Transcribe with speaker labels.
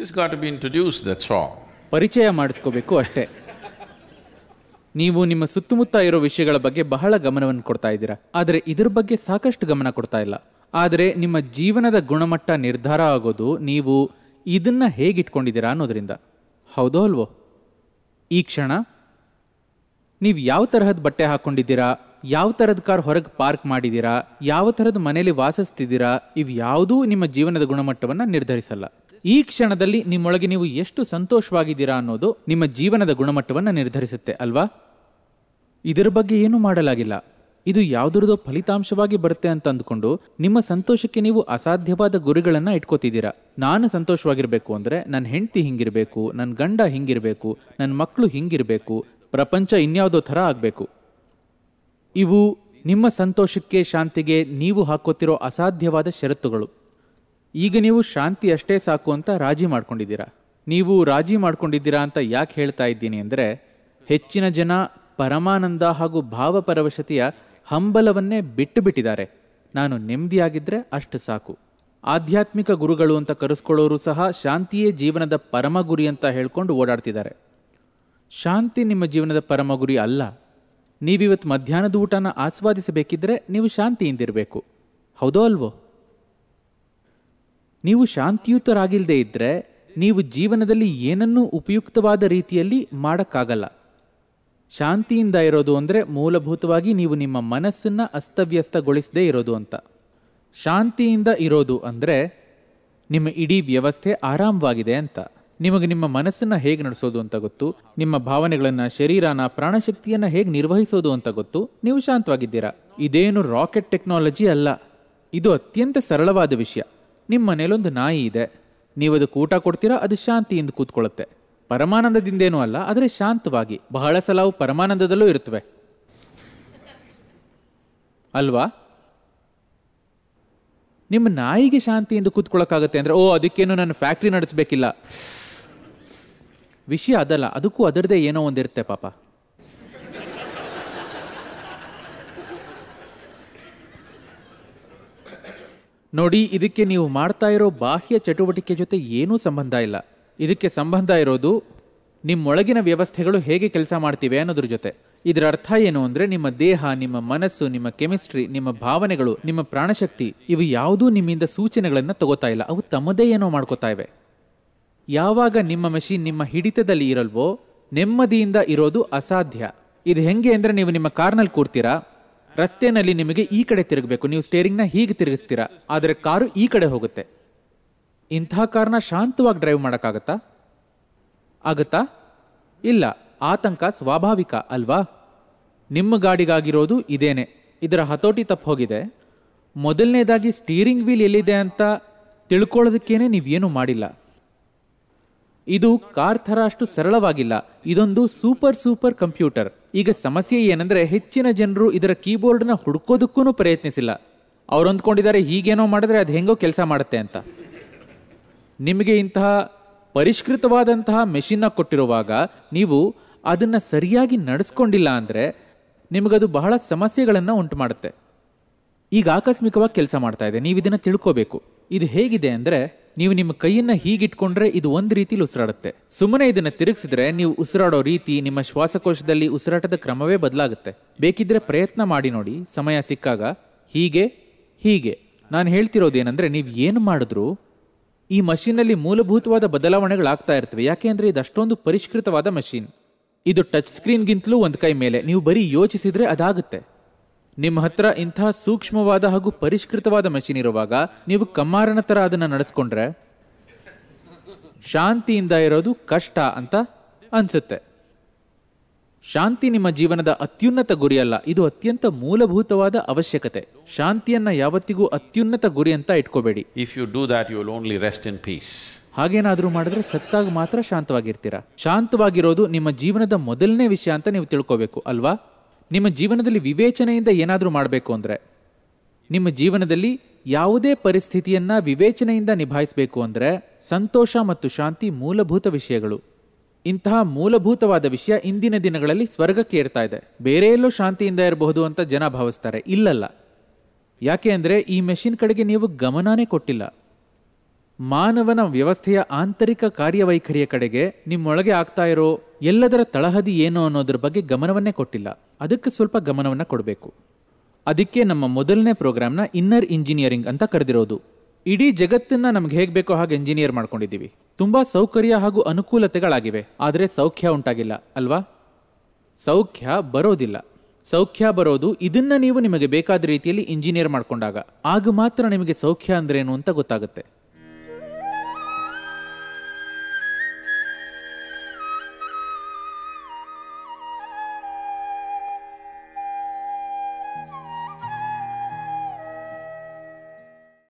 Speaker 1: Just got to be introduced, that's ಪರಿಚಯ ಮಾಡಿಸ್ಕೋಬೇಕು ಅಷ್ಟೇ ನೀವು ನಿಮ್ಮ ಸುತ್ತಮುತ್ತ ಇರೋ ವಿಷಯಗಳ ಬಗ್ಗೆ ಬಹಳ ಗಮನವನ್ನು ಕೊಡ್ತಾ ಇದ್ದೀರಾ ಆದರೆ ಇದ್ರ ಬಗ್ಗೆ ಸಾಕಷ್ಟು ಗಮನ ಕೊಡ್ತಾ ಇಲ್ಲ ಆದರೆ ನಿಮ್ಮ ಜೀವನದ ಗುಣಮಟ್ಟ ನಿರ್ಧಾರ ಆಗೋದು ನೀವು ಇದನ್ನ ಹೇಗಿಟ್ಕೊಂಡಿದ್ದೀರಾ ಅನ್ನೋದ್ರಿಂದ ಹೌದೋ ಅಲ್ವೋ ಈ ಕ್ಷಣ ನೀವು ಯಾವ ತರಹದ ಬಟ್ಟೆ ಹಾಕೊಂಡಿದ್ದೀರಾ ಯಾವ ಥರದ ಕಾರ್ ಹೊರಗೆ ಪಾರ್ಕ್ ಮಾಡಿದ್ದೀರಾ ಯಾವ ಥರದ ಮನೆಯಲ್ಲಿ ವಾಸಿಸ್ತಿದ್ದೀರಾ ಇವು ಯಾವುದೂ ನಿಮ್ಮ ಜೀವನದ ಗುಣಮಟ್ಟವನ್ನು ನಿರ್ಧರಿಸಲ್ಲ ಈ ಕ್ಷಣದಲ್ಲಿ ನಿಮ್ಮೊಳಗೆ ನೀವು ಎಷ್ಟು ಸಂತೋಷವಾಗಿದ್ದೀರಾ ಅನ್ನೋದು ನಿಮ್ಮ ಜೀವನದ ಗುಣಮಟ್ಟವನ್ನು ನಿರ್ಧರಿಸುತ್ತೆ ಅಲ್ವಾ ಇದರ ಬಗ್ಗೆ ಏನೂ ಮಾಡಲಾಗಿಲ್ಲ ಇದು ಯಾವುದ್ರದೋ ಫಲಿತಾಂಶವಾಗಿ ಬರುತ್ತೆ ಅಂತ ಅಂದ್ಕೊಂಡು ನಿಮ್ಮ ಸಂತೋಷಕ್ಕೆ ನೀವು ಅಸಾಧ್ಯವಾದ ಗುರಿಗಳನ್ನು ಇಟ್ಕೋತಿದ್ದೀರಾ ನಾನು ಸಂತೋಷವಾಗಿರ್ಬೇಕು ಅಂದ್ರೆ ನನ್ನ ಹೆಂಡತಿ ಹಿಂಗಿರಬೇಕು ನನ್ನ ಗಂಡ ಹಿಂಗಿರಬೇಕು ನನ್ನ ಮಕ್ಕಳು ಹಿಂಗಿರಬೇಕು ಪ್ರಪಂಚ ಇನ್ಯಾವುದೋ ಥರ ಆಗಬೇಕು ಇವು ನಿಮ್ಮ ಸಂತೋಷಕ್ಕೆ ಶಾಂತಿಗೆ ನೀವು ಹಾಕೋತಿರೋ ಅಸಾಧ್ಯವಾದ ಷರತ್ತುಗಳು ಈಗ ನೀವು ಶಾಂತಿ ಅಷ್ಟೇ ಸಾಕು ಅಂತ ರಾಜಿ ಮಾಡ್ಕೊಂಡಿದ್ದೀರಾ ನೀವು ರಾಜಿ ಮಾಡ್ಕೊಂಡಿದ್ದೀರಾ ಅಂತ ಯಾಕೆ ಹೇಳ್ತಾ ಇದ್ದೀನಿ ಅಂದರೆ ಹೆಚ್ಚಿನ ಜನ ಪರಮಾನಂದ ಹಾಗೂ ಭಾವಪರವಶತೆಯ ಹಂಬಲವನ್ನೇ ಬಿಟ್ಟು ಬಿಟ್ಟಿದ್ದಾರೆ ನಾನು ನೆಮ್ಮದಿಯಾಗಿದ್ದರೆ ಅಷ್ಟು ಸಾಕು ಆಧ್ಯಾತ್ಮಿಕ ಗುರುಗಳು ಅಂತ ಕರೆಸ್ಕೊಳ್ಳೋರು ಸಹ ಶಾಂತಿಯೇ ಜೀವನದ ಪರಮ ಗುರಿ ಅಂತ ಹೇಳ್ಕೊಂಡು ಓಡಾಡ್ತಿದ್ದಾರೆ ಶಾಂತಿ ನಿಮ್ಮ ಜೀವನದ ಪರಮ ಗುರಿ ಅಲ್ಲ ನೀವಿವತ್ತು ಮಧ್ಯಾಹ್ನದ ಊಟನ ಆಸ್ವಾದಿಸಬೇಕಿದ್ರೆ ನೀವು ಶಾಂತಿಯಿಂದಿರಬೇಕು ಹೌದೋ ಅಲ್ವೋ ನೀವು ಶಾಂತಿಯುತರಾಗಿಲ್ಲದೆ ಇದ್ದರೆ ನೀವು ಜೀವನದಲ್ಲಿ ಏನನ್ನೂ ಉಪಯುಕ್ತವಾದ ರೀತಿಯಲ್ಲಿ ಮಾಡೋಕ್ಕಾಗಲ್ಲ ಶಾಂತಿಯಿಂದ ಇರೋದು ಅಂದರೆ ಮೂಲಭೂತವಾಗಿ ನೀವು ನಿಮ್ಮ ಮನಸ್ಸನ್ನು ಅಸ್ತವ್ಯಸ್ತಗೊಳಿಸದೇ ಇರೋದು ಅಂತ ಶಾಂತಿಯಿಂದ ಇರೋದು ಅಂದರೆ ನಿಮ್ಮ ಇಡೀ ವ್ಯವಸ್ಥೆ ಆರಾಮವಾಗಿದೆ ಅಂತ ನಿಮಗೆ ನಿಮ್ಮ ಮನಸ್ಸನ್ನು ಹೇಗೆ ನಡೆಸೋದು ಅಂತ ಗೊತ್ತು ನಿಮ್ಮ ಭಾವನೆಗಳನ್ನು ಶರೀರನ ಪ್ರಾಣಶಕ್ತಿಯನ್ನು ಹೇಗೆ ನಿರ್ವಹಿಸೋದು ಅಂತ ಗೊತ್ತು ನೀವು ಶಾಂತವಾಗಿದ್ದೀರಾ ಇದೇನು ರಾಕೆಟ್ ಟೆಕ್ನಾಲಜಿ ಅಲ್ಲ ಇದು ಅತ್ಯಂತ ಸರಳವಾದ ವಿಷಯ ನಿಮ್ಮ ಮನೇಲೊಂದು ನಾಯಿ ಇದೆ ನೀವು ಅದಕ್ಕೆ ಊಟ ಕೊಡ್ತೀರಾ ಅದು ಶಾಂತಿಯಿಂದ ಕೂತ್ಕೊಳ್ಳುತ್ತೆ ಪರಮಾನಂದದಿಂದೇನೂ ಅಲ್ಲ ಆದರೆ ಶಾಂತವಾಗಿ ಬಹಳ ಸಲ ಅವು ಪರಮಾನಂದದಲ್ಲೂ ಇರುತ್ತವೆ ಅಲ್ವಾ ನಿಮ್ಮ ನಾಯಿಗೆ ಶಾಂತಿ ಎಂದು ಕೂತ್ಕೊಳ್ಳೋಕ್ಕಾಗತ್ತೆ ಅಂದರೆ ಓ ಅದಕ್ಕೇನು ನಾನು ಫ್ಯಾಕ್ಟ್ರಿ ನಡೆಸಬೇಕಿಲ್ಲ ವಿಷಯ ಅದಲ್ಲ ಅದಕ್ಕೂ ಅದರದೇ ಏನೋ ಒಂದಿರುತ್ತೆ ಪಾಪ ನೋಡಿ ಇದಕ್ಕೆ ನೀವು ಮಾಡ್ತಾ ಇರೋ ಬಾಹ್ಯ ಚಟುವಟಿಕೆ ಜೊತೆ ಏನೂ ಸಂಬಂಧ ಇಲ್ಲ ಇದಕ್ಕೆ ಸಂಬಂಧ ಇರೋದು ನಿಮ್ಮೊಳಗಿನ ವ್ಯವಸ್ಥೆಗಳು ಹೇಗೆ ಕೆಲಸ ಮಾಡ್ತಿವೆ ಅನ್ನೋದ್ರ ಜೊತೆ ಇದರ ಅರ್ಥ ಏನು ಅಂದರೆ ನಿಮ್ಮ ದೇಹ ನಿಮ್ಮ ಮನಸ್ಸು ನಿಮ್ಮ ಕೆಮಿಸ್ಟ್ರಿ ನಿಮ್ಮ ಭಾವನೆಗಳು ನಿಮ್ಮ ಪ್ರಾಣಶಕ್ತಿ ಇವು ಯಾವುದೂ ನಿಮ್ಮಿಂದ ಸೂಚನೆಗಳನ್ನು ತಗೋತಾ ಇಲ್ಲ ಅವು ತಮ್ಮದೇ ಏನೋ ಮಾಡ್ಕೋತಾ ಇವೆ ಯಾವಾಗ ನಿಮ್ಮ ಮೆಷಿನ್ ನಿಮ್ಮ ಹಿಡಿತದಲ್ಲಿ ಇರಲ್ವೋ ನೆಮ್ಮದಿಯಿಂದ ಇರೋದು ಅಸಾಧ್ಯ ಇದು ಹೆಂಗೆ ಅಂದರೆ ನೀವು ನಿಮ್ಮ ಕಾರ್ನಲ್ಲಿ ಕೂರ್ತೀರಾ ರಸ್ತೆಯಲ್ಲಿ ನಿಮಗೆ ಈ ಕಡೆ ತಿರುಗಬೇಕು ನೀವು ಸ್ಟೇರಿಂಗ್ನ ಹೀಗೆ ತಿರುಗಿಸ್ತೀರಾ ಆದರೆ ಕಾರು ಈ ಕಡೆ ಹೋಗುತ್ತೆ ಇಂತಹ ಕಾರ್ನ ಶಾಂತವಾಗಿ ಡ್ರೈವ್ ಮಾಡೋಕ್ಕಾಗತ್ತಾ ಆಗತ್ತಾ ಇಲ್ಲ ಆತಂಕ ಸ್ವಾಭಾವಿಕ ಅಲ್ವಾ ನಿಮ್ಮ ಗಾಡಿಗಾಗಿರೋದು ಇದೇನೆ ಇದರ ಹತೋಟಿ ತಪ್ಪು ಹೋಗಿದೆ ಮೊದಲನೇದಾಗಿ ಸ್ಟೀರಿಂಗ್ ವೀಲ್ ಎಲ್ಲಿದೆ ಅಂತ ತಿಳ್ಕೊಳ್ಳೋದಕ್ಕೇನೆ ನೀವೇನು ಮಾಡಿಲ್ಲ ಇದು ಕಾರ್ ಥರ ಅಷ್ಟು ಸರಳವಾಗಿಲ್ಲ ಇದೊಂದು ಸೂಪರ್ ಸೂಪರ್ ಕಂಪ್ಯೂಟರ್ ಈಗ ಸಮಸ್ಯೆ ಏನಂದ್ರೆ ಹೆಚ್ಚಿನ ಜನರು ಇದರ ಕೀಬೋರ್ಡ್ನ ಹುಡುಕೋದಕ್ಕೂ ಪ್ರಯತ್ನಿಸಿಲ್ಲ ಅವ್ರು ಅಂದ್ಕೊಂಡಿದ್ದಾರೆ ಹೀಗೇನೋ ಮಾಡಿದ್ರೆ ಅದು ಹೆಂಗೋ ಕೆಲಸ ಮಾಡುತ್ತೆ ಅಂತ ನಿಮಗೆ ಇಂತಹ ಪರಿಷ್ಕೃತವಾದಂತಹ ಮೆಷಿನ್ನ ಕೊಟ್ಟಿರುವಾಗ ನೀವು ಅದನ್ನು ಸರಿಯಾಗಿ ನಡೆಸ್ಕೊಂಡಿಲ್ಲ ಅಂದರೆ ನಿಮಗದು ಬಹಳ ಸಮಸ್ಯೆಗಳನ್ನು ಉಂಟು ಮಾಡುತ್ತೆ ಈಗ ಆಕಸ್ಮಿಕವಾಗಿ ಕೆಲಸ ಮಾಡ್ತಾ ಇದೆ ನೀವು ಇದನ್ನು ತಿಳ್ಕೋಬೇಕು ಇದು ಹೇಗಿದೆ ಅಂದರೆ ನೀವು ನಿಮ್ಮ ಕೈಯನ್ನು ಹೀಗಿಟ್ಕೊಂಡ್ರೆ ಇದು ಒಂದು ರೀತಿಲಿ ಉಸಿರಾಡುತ್ತೆ ಸುಮ್ಮನೆ ಇದನ್ನ ತಿರುಗಿಸಿದ್ರೆ ನೀವು ಉಸಿರಾಡೋ ರೀತಿ ನಿಮ್ಮ ಶ್ವಾಸಕೋಶದಲ್ಲಿ ಉಸಿರಾಟದ ಕ್ರಮವೇ ಬದಲಾಗುತ್ತೆ ಬೇಕಿದ್ರೆ ಪ್ರಯತ್ನ ಮಾಡಿ ನೋಡಿ ಸಮಯ ಸಿಕ್ಕಾಗ ಹೀಗೆ ಹೀಗೆ ನಾನು ಏನಂದ್ರೆ ನೀವು ಏನು ಮಾಡಿದ್ರು ಈ ಮಷೀನಲ್ಲಿ ಮೂಲಭೂತವಾದ ಬದಲಾವಣೆಗಳಾಗ್ತಾ ಇರ್ತವೆ ಯಾಕೆ ಅಂದರೆ ಇದು ಅಷ್ಟೊಂದು ಪರಿಷ್ಕೃತವಾದ ಮಷೀನ್ ಇದು ಟಚ್ ಸ್ಕ್ರೀನ್ಗಿಂತಲೂ ಒಂದು ಕೈ ಮೇಲೆ ನೀವು ಬರೀ ಯೋಚಿಸಿದ್ರೆ ಅದಾಗುತ್ತೆ ನಿಮ್ಮ ಹತ್ರ ಇಂತಹ ಸೂಕ್ಷ್ಮವಾದ ಹಾಗೂ ಪರಿಷ್ಕೃತವಾದ ಮಷಿನ್ ಇರುವಾಗ ನೀವು ಕಮ್ಮಾರನ ತರ ಅದನ್ನ ನಡೆಸ್ಕೊಂಡ್ರೆ ಶಾಂತಿಯಿಂದ ಇರೋದು ಕಷ್ಟ ಅಂತ ಅನ್ಸುತ್ತೆ ಶಾಂತಿ ನಿಮ್ಮ ಜೀವನದ ಅತ್ಯುನ್ನತ ಗುರಿಯಲ್ಲ ಇದು ಅತ್ಯಂತ ಮೂಲಭೂತವಾದ ಅವಶ್ಯಕತೆ ಶಾಂತಿಯನ್ನ ಯಾವತ್ತಿಗೂ ಅತ್ಯುನ್ನತ ಗುರಿ ಅಂತ ಇಟ್ಕೋಬೇಡಿ if you do that you only rest in peace ಹಾಗೇನಾದರೂ ಮಾಡಿದ್ರೆ ಸತ್ತಾಗ ಮಾತ್ರ ಶಾಂತವಾಗಿರ್ತೀರಾ ಶಾಂತವಾಗಿರೋದು ನಿಮ್ಮ ಜೀವನದ ಮೊದಲನೇ ವಿಷಯ ಅಂತ ನೀವು ತಿಳ್ಕೋಬೇಕು ಅಲ್ವಾ ನಿಮ್ಮ ಜೀವನದಲ್ಲಿ ವಿವೇಚನೆಯಿಂದ ಏನಾದರೂ ಮಾಡಬೇಕು ಅಂದರೆ ನಿಮ್ಮ ಜೀವನದಲ್ಲಿ ಯಾವುದೇ ಪರಿಸ್ಥಿತಿಯನ್ನು ವಿವೇಚನೆಯಿಂದ ನಿಭಾಯಿಸಬೇಕು ಅಂದರೆ ಸಂತೋಷ ಮತ್ತು ಶಾಂತಿ ಮೂಲಭೂತ ವಿಷಯಗಳು ಇಂತಹ ಮೂಲಭೂತವಾದ ವಿಷಯ ಇಂದಿನ ದಿನಗಳಲ್ಲಿ ಸ್ವರ್ಗಕ್ಕೆ ಏರ್ತಾ ಇದೆ ಬೇರೆ ಎಲ್ಲೋ ಶಾಂತಿಯಿಂದ ಇರಬಹುದು ಅಂತ ಜನ ಭಾವಿಸ್ತಾರೆ ಇಲ್ಲಲ್ಲ ಯಾಕೆ ಅಂದರೆ ಈ ಮೆಷಿನ್ ಕಡೆಗೆ ನೀವು ಗಮನನೇ ಕೊಟ್ಟಿಲ್ಲ ಮಾನವನ ವ್ಯವಸ್ಥೆಯ ಆಂತರಿಕ ಕಾರ್ಯವೈಖರಿಯ ಕಡೆಗೆ ನಿಮ್ಮೊಳಗೆ ಆಗ್ತಾ ಇರೋ ಎಲ್ಲದರ ತಳಹದಿ ಏನು ಅನ್ನೋದ್ರ ಬಗ್ಗೆ ಗಮನವನ್ನೇ ಕೊಟ್ಟಿಲ್ಲ ಅದಕ್ಕೆ ಸ್ವಲ್ಪ ಗಮನವನ್ನು ಕೊಡಬೇಕು ಅದಕ್ಕೆ ನಮ್ಮ ಮೊದಲನೇ ಪ್ರೋಗ್ರಾಮ್ನ ಇನ್ನರ್ ಇಂಜಿನಿಯರಿಂಗ್ ಅಂತ ಕರೆದಿರೋದು ಇಡೀ ಜಗತ್ತನ್ನು ನಮ್ಗೆ ಹೇಗೆ ಬೇಕೋ ಹಾಗೆ ಇಂಜಿನಿಯರ್ ಮಾಡ್ಕೊಂಡಿದ್ದೀವಿ ತುಂಬ ಸೌಕರ್ಯ ಹಾಗೂ ಅನುಕೂಲತೆಗಳಾಗಿವೆ ಆದರೆ ಸೌಖ್ಯ ಉಂಟಾಗಿಲ್ಲ ಅಲ್ವಾ ಸೌಖ್ಯ ಬರೋದಿಲ್ಲ ಸೌಖ್ಯ ಬರೋದು ಇದನ್ನ ನೀವು ನಿಮಗೆ ಬೇಕಾದ ರೀತಿಯಲ್ಲಿ ಇಂಜಿನಿಯರ್ ಮಾಡ್ಕೊಂಡಾಗ ಆಗ ಮಾತ್ರ ನಿಮಗೆ ಸೌಖ್ಯ ಅಂದ್ರೇನು ಅಂತ ಗೊತ್ತಾಗುತ್ತೆ